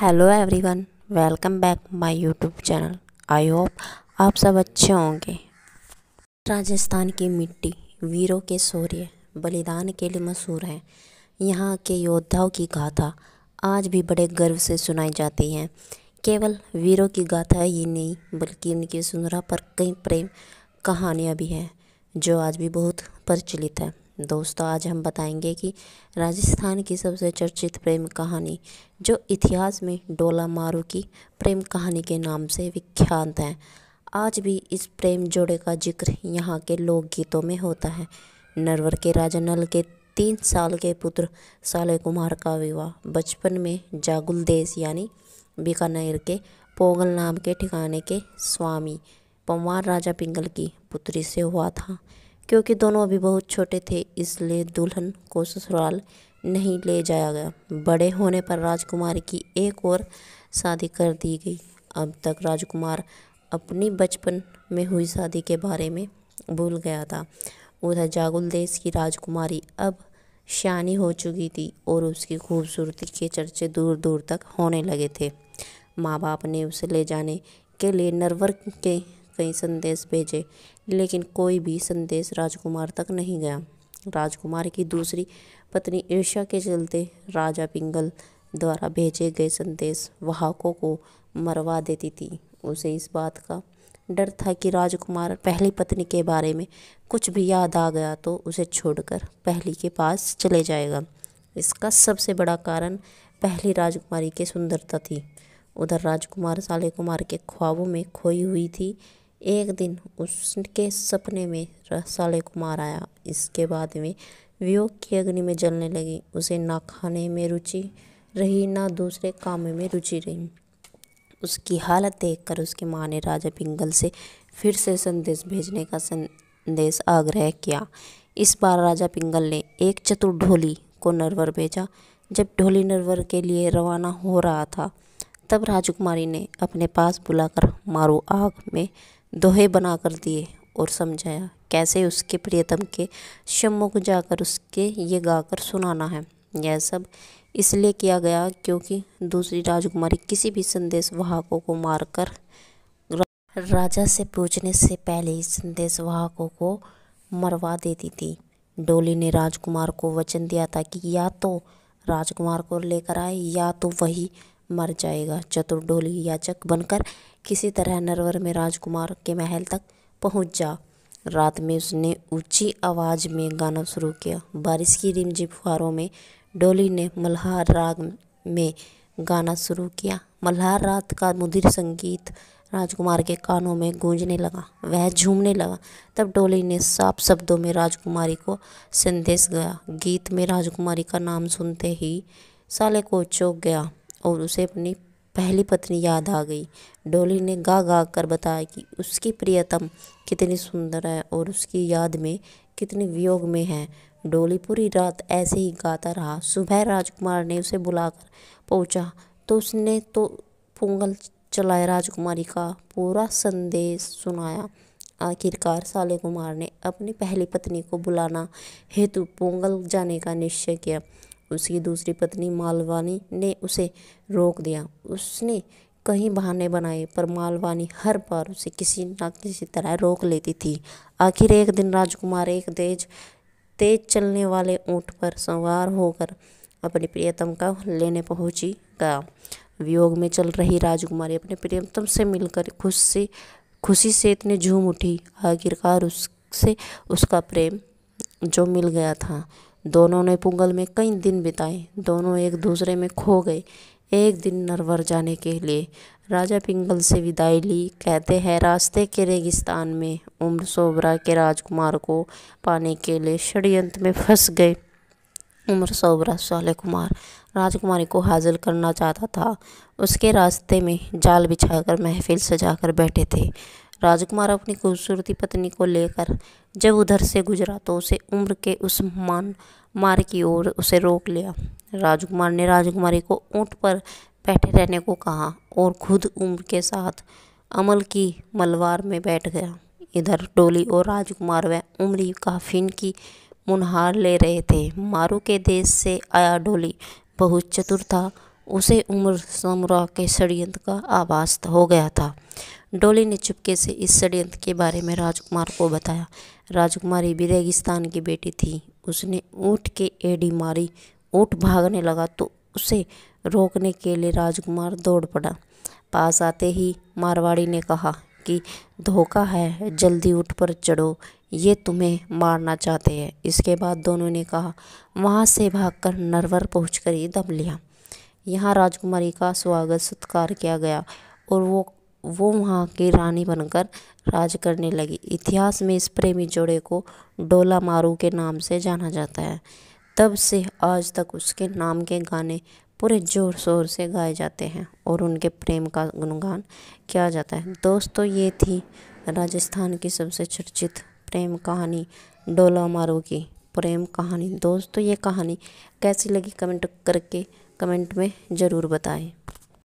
hello everyone welcome back my YouTube channel I hope आप सब अच्छे होंगे राजस्थान की मिट्टी वीरों के सूर्य बलिदान के लिए मशहूर है यहाँ के योद्धाओं की गाथा आज भी बड़े गर्व से सुनाई जाती है केवल वीरों की गाथा ही नहीं बल्कि इनकी सुंदरा पर कई प्रेम कहानियाँ भी हैं जो आज भी बहुत प्रचलित है दोस्तों आज हम बताएंगे कि राजस्थान की सबसे चर्चित प्रेम कहानी जो इतिहास में डोला मारू की प्रेम कहानी के नाम से विख्यात है आज भी इस प्रेम जोड़े का जिक्र यहाँ के लोकगीतों में होता है नरवर के राजा नल के तीन साल के पुत्र साले कुमार का विवाह बचपन में जागुल देश यानी बीकानेर के पोगल नाम के ठिकाने के स्वामी पंवार राजा पिंगल की पुत्री से हुआ था क्योंकि दोनों अभी बहुत छोटे थे इसलिए दुल्हन को ससुराल नहीं ले जाया गया बड़े होने पर राजकुमार की एक और शादी कर दी गई अब तक राजकुमार अपनी बचपन में हुई शादी के बारे में भूल गया था उधर जागुल देश की राजकुमारी अब शानी हो चुकी थी और उसकी खूबसूरती के चर्चे दूर दूर तक होने लगे थे माँ बाप ने उसे ले जाने के लिए नरवर के कई संदेश भेजे लेकिन कोई भी संदेश राजकुमार तक नहीं गया राजकुमार की दूसरी पत्नी ईर्ष्या के चलते राजा पिंगल द्वारा भेजे गए संदेश वहाकों को मरवा देती थी उसे इस बात का डर था कि राजकुमार पहली पत्नी के बारे में कुछ भी याद आ गया तो उसे छोड़कर पहली के पास चले जाएगा इसका सबसे बड़ा कारण पहली राजकुमारी की सुंदरता थी उधर राजकुमार साले कुमार के ख्वाबों में खोई हुई थी एक दिन उसके सपने में रसाले कुमार आया इसके बाद में वियोग की अग्नि में जलने लगी उसे ना खाने में रुचि रही ना दूसरे काम में रुचि रही उसकी हालत देखकर उसकी माँ ने राजा पिंगल से फिर से संदेश भेजने का संदेश आग्रह किया इस बार राजा पिंगल ने एक चतुर ढोली को नरवर भेजा जब ढोली नरवर के लिए रवाना हो रहा था तब राजकुमारी ने अपने पास बुलाकर मारू आग में दोहे बना कर दिए और समझाया कैसे उसके प्रियतम के शम्मों को जाकर उसके ये गाकर सुनाना है यह सब इसलिए किया गया क्योंकि दूसरी राजकुमारी किसी भी संदेश वाहकों को मारकर राजा से पूछने से पहले ही संदेश वाहकों को मरवा देती थी डोली ने राजकुमार को वचन दिया था कि या तो राजकुमार को लेकर आए या तो वही मर जाएगा चतुर डोली याचक बनकर किसी तरह नरवर में राजकुमार के महल तक पहुंच जा रात में उसने ऊंची आवाज़ में गाना शुरू किया बारिश की रिमझी फुहारों में डोली ने मल्हार राग में गाना शुरू किया मल्हार रात का मुधिर संगीत राजकुमार के कानों में गूंजने लगा वह झूमने लगा तब डोली ने साफ शब्दों में राजकुमारी को संदेश गया गीत में राजकुमारी का नाम सुनते ही साले को चौंक गया और उसे अपनी पहली पत्नी याद आ गई डोली ने गा गा कर बताया कि उसकी प्रियतम कितनी सुंदर है और उसकी याद में कितने वियोग में है डोली पूरी रात ऐसे ही गाता रहा सुबह राजकुमार ने उसे बुलाकर पहुंचा तो उसने तो पोंगल चलाए राजकुमारी का पूरा संदेश सुनाया आखिरकार साले कुमार ने अपनी पहली पत्नी को बुलाना हेतु पोंगल जाने का निश्चय किया उसकी दूसरी पत्नी मालवानी ने उसे रोक दिया उसने कहीं बहाने बनाए पर मालवानी हर बार उसे किसी न किसी तरह रोक लेती थी आखिर एक दिन राजकुमार एक तेज तेज चलने वाले ऊँट पर सवार होकर अपनी प्रियतम का लेने पहुंची गया वियोग में चल रही राजकुमारी अपने प्रियतम से मिलकर खुश से खुशी से इतने झूम उठी आखिरकार उससे उसका प्रेम जो मिल गया था दोनों ने पुंगल में कई दिन बिताए दोनों एक दूसरे में खो गए एक दिन नरवर जाने के लिए राजा पिंगल से विदाई ली कहते हैं रास्ते के रेगिस्तान में उम्र सोबरा के राजकुमार को पाने के लिए षडयंत्र में फंस गए उम्र सोबरा सोले कुमार राजकुमारी को हाजिर करना चाहता था उसके रास्ते में जाल बिछाकर महफिल सजाकर बैठे थे राजकुमार अपनी खूबसूरती पत्नी को लेकर जब उधर से गुजरा तो उसे उम्र के उस मान मार की ओर उसे रोक लिया राजकुमार ने राजकुमारी को ऊँट पर बैठे रहने को कहा और खुद उम्र के साथ अमल की मलवार में बैठ गया इधर डोली और राजकुमार व उमरी काफिन की मुनहार ले रहे थे मारू के देश से आया डोली बहुत चतुर था उसे उम्र समरा के षडयंत्र का आभास हो गया था डोली ने चुपके से इस षडयंत्र के बारे में राजकुमार को बताया राजकुमारी भी रेगिस्तान की बेटी थी उसने ऊँट के एडी मारी ऊँट भागने लगा तो उसे रोकने के लिए राजकुमार दौड़ पड़ा पास आते ही मारवाड़ी ने कहा कि धोखा है जल्दी उठ पर चढ़ो ये तुम्हें मारना चाहते हैं इसके बाद दोनों ने कहा वहाँ से भागकर नरवर पहुँच कर ही दम लिया यहाँ राजकुमारी का स्वागत सत्कार किया गया और वो वो वहाँ की रानी बनकर राज करने लगी इतिहास में इस प्रेमी जोड़े को डोला मारू के नाम से जाना जाता है तब से आज तक उसके नाम के गाने पूरे जोर शोर से गाए जाते हैं और उनके प्रेम का गुणगान किया जाता है दोस्तों ये थी राजस्थान की सबसे चर्चित प्रेम कहानी डोला मारू की प्रेम कहानी दोस्तों ये कहानी कैसी लगी कमेंट करके कमेंट में ज़रूर बताएं